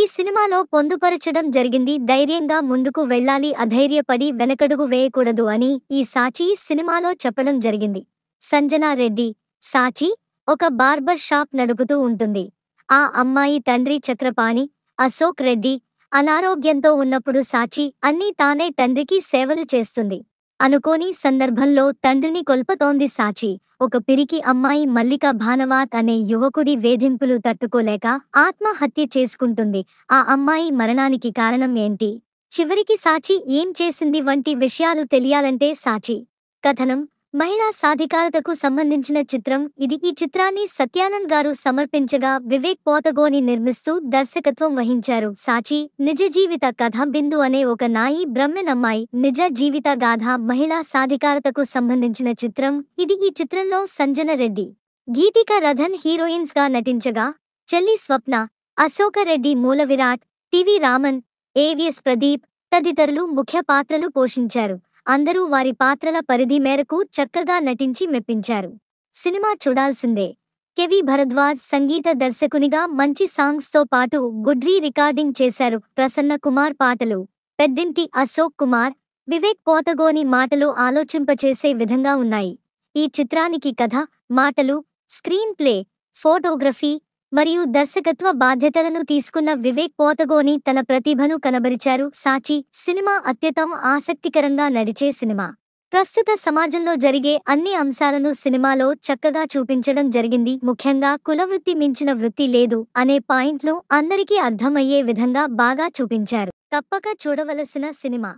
ఈ సినిమాలో పొందుపరచడం జరిగింది ధైర్యంగా ముందుకు వెళ్లాలి అధైర్యపడి వెనకడుగు వేయకూడదు అని ఈ సాచి సినిమాలో చెప్పడం జరిగింది సంజనా రెడ్డి సాచి ఒక బార్బర్ షాప్ నడుపుతూ ఉంటుంది ఆ అమ్మాయి తండ్రి చక్రపాణి అశోక్ రెడ్డి అనారోగ్యంతో ఉన్నప్పుడు సాచి అన్నీ తానే తండ్రికి సేవలు చేస్తుంది అనుకోని సందర్భంలో తండ్రిని కొల్పతోంది సాచి ఒక పిరికి అమ్మాయి మల్లిక భానవాత్ అనే యువకుడి వేధింపులు తట్టుకోలేక ఆత్మహత్య చేసుకుంటుంది ఆ అమ్మాయి మరణానికి కారణం ఏంటి చివరికి సాచి ఏం చేసింది వంటి విషయాలు తెలియాలంటే సాచి కథనం మహిళా సాధికారతకు సంబంధించిన చిత్రం ఇది ఈ చిత్రాన్ని సత్యానంద్ గారు సమర్పించగా వివేక్ పోతగోని నిర్మిస్తూ దర్శకత్వం వహించారు సాచి నిజ జీవిత కథ బిందు అనే ఒక నాయి బ్రహ్మనమ్మాయి నిజ జీవిత గాథ మహిళా సాధికారతకు సంబంధించిన చిత్రం ఇది ఈ చిత్రంలో సంజన రెడ్డి గీతిక రథన్ హీరోయిన్స్ గా నటించగా చెల్లి స్వప్న అశోక రెడ్డి మూల విరాట్ టివి రామన్ ఏవిఎస్ ప్రదీప్ తదితరులు ముఖ్య పాత్రలు పోషించారు అందరూ వారి పాత్రల పరిధి మేరకు చక్కగా నటించి మెప్పించారు సినిమా చూడాల్సిందే కెవి భరద్వాజ్ సంగీత దర్శకునిగా మంచి సాంగ్స్తో పాటు గుడ్రీ రికార్డింగ్ చేశారు ప్రసన్న కుమార్ పాటలు పెద్దింటి అశోక్ కుమార్ వివేక్ పోతగోని మాటలు ఆలోచింపచేసే విధంగా ఉన్నాయి ఈ చిత్రానికి కథ మాటలు స్క్రీన్ ప్లే ఫోటోగ్రఫీ మరియు దర్శకత్వ బాధ్యతలను తీసుకున్న వివేక్ పోతగోని తన ప్రతిభను కనబరిచారు సాచి సినిమా అత్యతం ఆసక్తికరంగా నడిచే సినిమా ప్రస్తుత సమాజంలో జరిగే అన్ని అంశాలను సినిమాలో చక్కగా చూపించడం జరిగింది ముఖ్యంగా కులవృత్తి మించిన వృత్తి లేదు అనే పాయింట్లు అందరికీ అర్థమయ్యే విధంగా బాగా చూపించారు తప్పక చూడవలసిన సినిమా